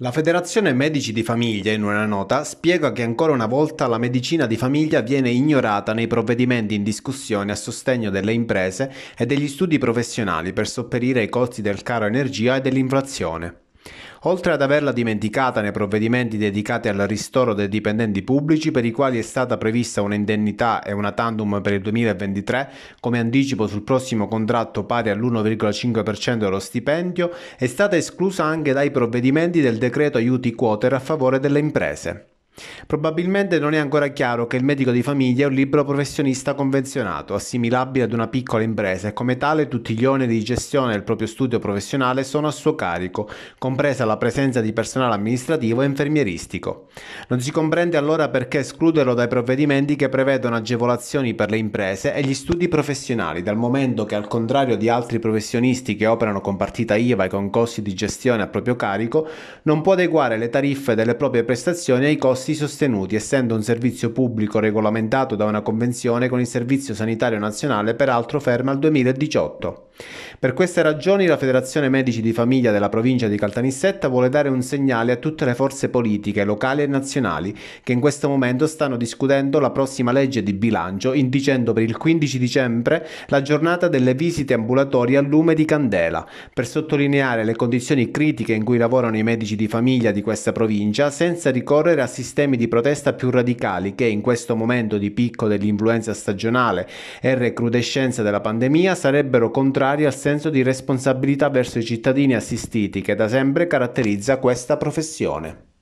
La Federazione Medici di Famiglia, in una nota, spiega che ancora una volta la medicina di famiglia viene ignorata nei provvedimenti in discussione a sostegno delle imprese e degli studi professionali per sopperire ai costi del caro energia e dell'inflazione oltre ad averla dimenticata nei provvedimenti dedicati al ristoro dei dipendenti pubblici per i quali è stata prevista un'indennità e una tandem per il 2023 come anticipo sul prossimo contratto pari all'1,5% dello stipendio, è stata esclusa anche dai provvedimenti del decreto aiuti quoter a favore delle imprese. Probabilmente non è ancora chiaro che il medico di famiglia è un libero professionista convenzionato, assimilabile ad una piccola impresa e come tale tutti gli oneri di gestione del proprio studio professionale sono a suo carico, compresa la presenza di personale amministrativo e infermieristico. Non si comprende allora perché escluderlo dai provvedimenti che prevedono agevolazioni per le imprese e gli studi professionali, dal momento che al contrario di altri professionisti che operano con partita IVA e con costi di gestione a proprio carico, non può adeguare le tariffe delle proprie prestazioni ai costi costi sostenuti essendo un servizio pubblico regolamentato da una convenzione con il Servizio Sanitario Nazionale peraltro ferma al 2018. Per queste ragioni la Federazione Medici di Famiglia della provincia di Caltanissetta vuole dare un segnale a tutte le forze politiche, locali e nazionali che in questo momento stanno discutendo la prossima legge di bilancio indicendo per il 15 dicembre la giornata delle visite ambulatorie al lume di candela per sottolineare le condizioni critiche in cui lavorano i medici di famiglia di questa provincia senza ricorrere a sistemi di protesta più radicali che in questo momento di picco dell'influenza stagionale e recrudescenza della pandemia sarebbero contrari contraria al senso di responsabilità verso i cittadini assistiti che da sempre caratterizza questa professione.